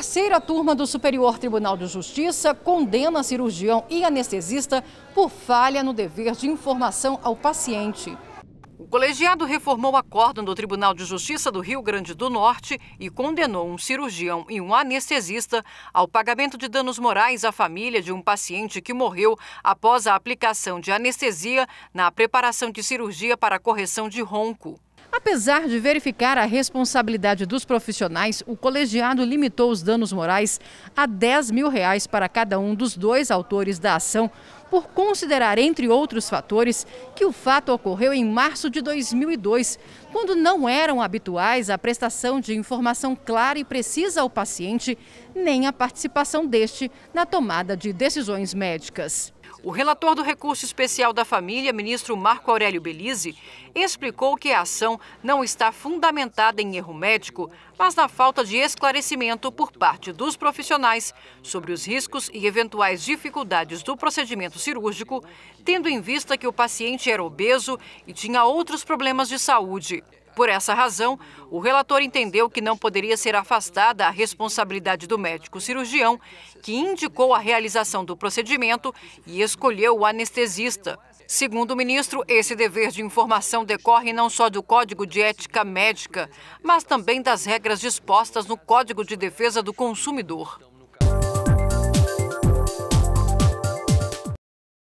terceira turma do Superior Tribunal de Justiça condena cirurgião e anestesista por falha no dever de informação ao paciente. O colegiado reformou o acórdão do Tribunal de Justiça do Rio Grande do Norte e condenou um cirurgião e um anestesista ao pagamento de danos morais à família de um paciente que morreu após a aplicação de anestesia na preparação de cirurgia para correção de ronco. Apesar de verificar a responsabilidade dos profissionais, o colegiado limitou os danos morais a 10 mil reais para cada um dos dois autores da ação, por considerar, entre outros fatores, que o fato ocorreu em março de 2002, quando não eram habituais a prestação de informação clara e precisa ao paciente, nem a participação deste na tomada de decisões médicas. O relator do recurso especial da família, ministro Marco Aurélio Belize, explicou que a ação não está fundamentada em erro médico, mas na falta de esclarecimento por parte dos profissionais sobre os riscos e eventuais dificuldades do procedimento cirúrgico, tendo em vista que o paciente era obeso e tinha outros problemas de saúde. Por essa razão, o relator entendeu que não poderia ser afastada a responsabilidade do médico cirurgião, que indicou a realização do procedimento e escolheu o anestesista. Segundo o ministro, esse dever de informação decorre não só do Código de Ética Médica, mas também das regras dispostas no Código de Defesa do Consumidor.